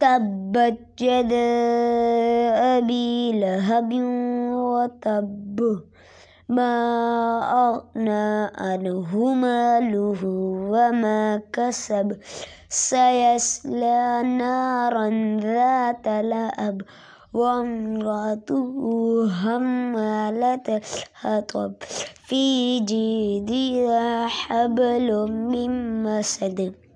تبت يدا أبي لهب وتب ما أغنى عنه ماله وما كسب سيسلى نارا ذات لأب وامرأته همالة الحطب في جيدها حبل من مسد